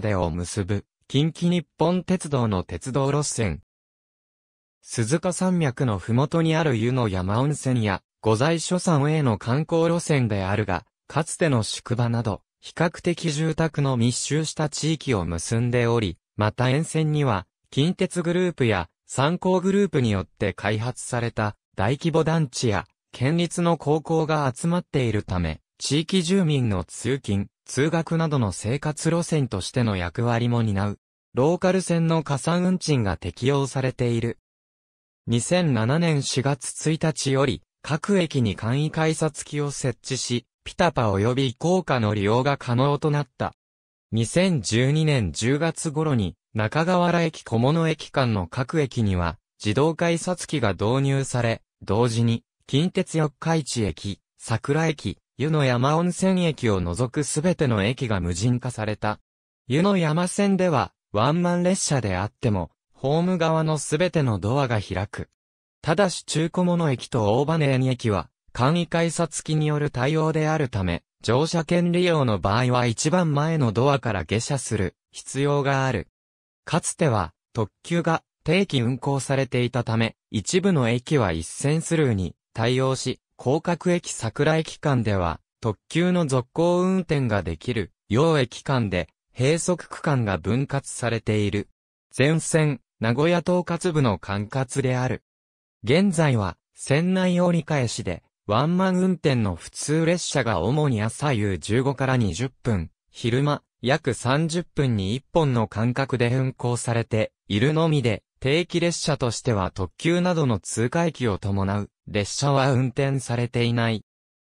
でを結ぶ、近畿日本鉄道の鉄道路線。鈴鹿山脈のふもとにある湯の山温泉や、御在所山への観光路線であるが、かつての宿場など、比較的住宅の密集した地域を結んでおり、また沿線には、近鉄グループや、参考グループによって開発された大規模団地や県立の高校が集まっているため、地域住民の通勤、通学などの生活路線としての役割も担う、ローカル線の加算運賃が適用されている。2007年4月1日より、各駅に簡易改札機を設置し、ピタパ及び高架の利用が可能となった。2012年10月頃に、中川原駅小物駅間の各駅には、自動改札機が導入され、同時に、近鉄四日市駅、桜駅、湯の山温泉駅を除くすべての駅が無人化された。湯の山線では、ワンマン列車であっても、ホーム側のすべてのドアが開く。ただし中古物駅と大羽根駅は、簡易改札機による対応であるため、乗車券利用の場合は一番前のドアから下車する必要がある。かつては、特急が定期運行されていたため、一部の駅は一線スルーに対応し、広角駅桜駅間では、特急の続行運転ができる、洋駅間で、閉塞区間が分割されている。全線、名古屋統括部の管轄である。現在は、線内折り返しで、ワンマン運転の普通列車が主に朝夕15から20分、昼間、約30分に1本の間隔で運行されているのみで、定期列車としては特急などの通過駅を伴う列車は運転されていない。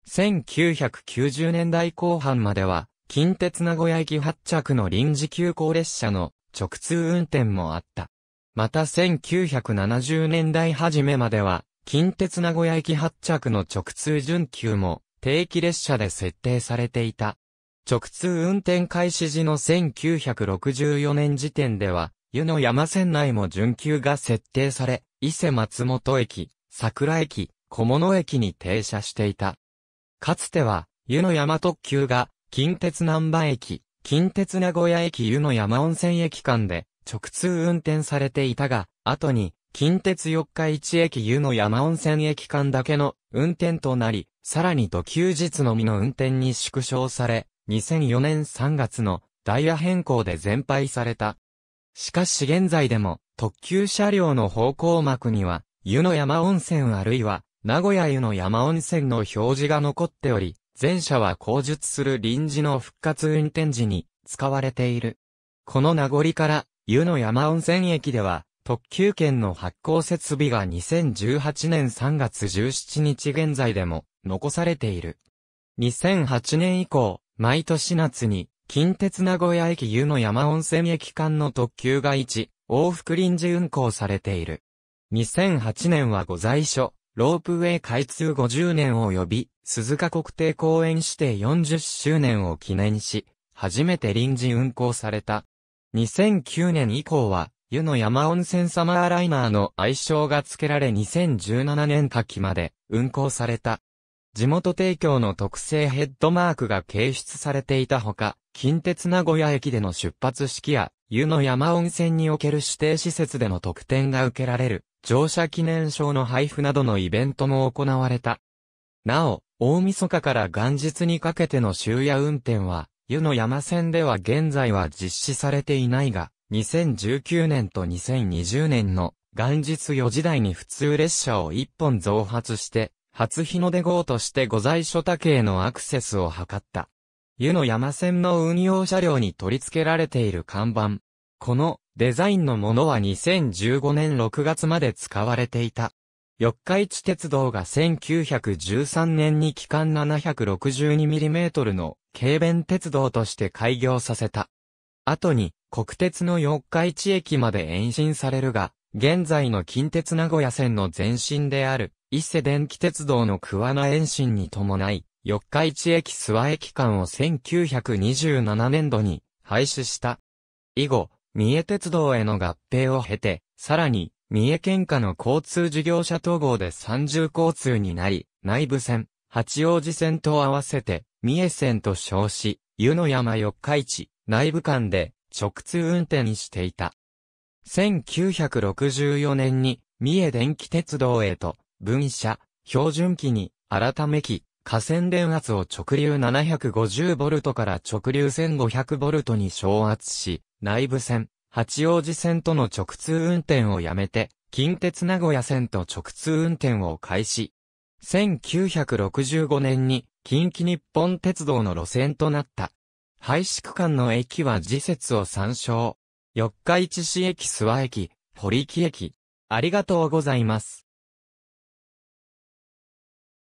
1990年代後半までは、近鉄名古屋駅発着の臨時急行列車の直通運転もあった。また1970年代初めまでは、近鉄名古屋駅発着の直通準急も定期列車で設定されていた。直通運転開始時の1964年時点では、湯の山線内も準急が設定され、伊勢松本駅、桜駅、小物駅に停車していた。かつては、湯の山特急が、近鉄南波駅、近鉄名古屋駅湯の山温泉駅間で、直通運転されていたが、後に、近鉄四日市駅湯の山温泉駅間だけの運転となり、さらに土休日のみの運転に縮小され、2004年3月のダイヤ変更で全廃された。しかし現在でも、特急車両の方向幕には、湯の山温泉あるいは、名古屋湯の山温泉の表示が残っており、前者は工述する臨時の復活運転時に使われている。この名残から、湯の山温泉駅では、特急券の発行設備が2018年3月17日現在でも残されている。2008年以降、毎年夏に近鉄名古屋駅湯の山温泉駅間の特急が1、往復臨時運行されている。2008年はご在所、ロープウェイ開通50年を呼び、鈴鹿国定公園指定40周年を記念し、初めて臨時運行された。2009年以降は、湯の山温泉サマーライナーの愛称が付けられ2017年夏季まで運行された。地元提供の特製ヘッドマークが掲出されていたほか、近鉄名古屋駅での出発式や、湯の山温泉における指定施設での特典が受けられる、乗車記念証の配布などのイベントも行われた。なお、大晦日から元日にかけての終夜運転は、湯の山線では現在は実施されていないが、2019年と2020年の元日4時台に普通列車を1本増発して、初日の出号として御在所宅へのアクセスを図った。湯の山線の運用車両に取り付けられている看板。このデザインのものは2015年6月まで使われていた。四日市鉄道が1913年に期間 762mm の軽便鉄道として開業させた。後に国鉄の四日市駅まで延伸されるが、現在の近鉄名古屋線の前身である伊勢電気鉄道の桑名延伸に伴い、四日市駅諏訪駅間を1927年度に廃止した。以後、三重鉄道への合併を経て、さらに、三重県下の交通事業者統合で三重交通になり、内部線、八王子線と合わせて、三重線と称し、湯の山四日市、内部間で直通運転していた。1964年に、三重電気鉄道へと分社、標準機に、改め機、河川電圧を直流 750V から直流 1500V に昇圧し、内部線、八王子線との直通運転をやめて、近鉄名古屋線と直通運転を開始。1965年に近畿日本鉄道の路線となった。廃止区間の駅は次節を参照。四日市市駅諏訪駅、堀木駅。ありがとうございます。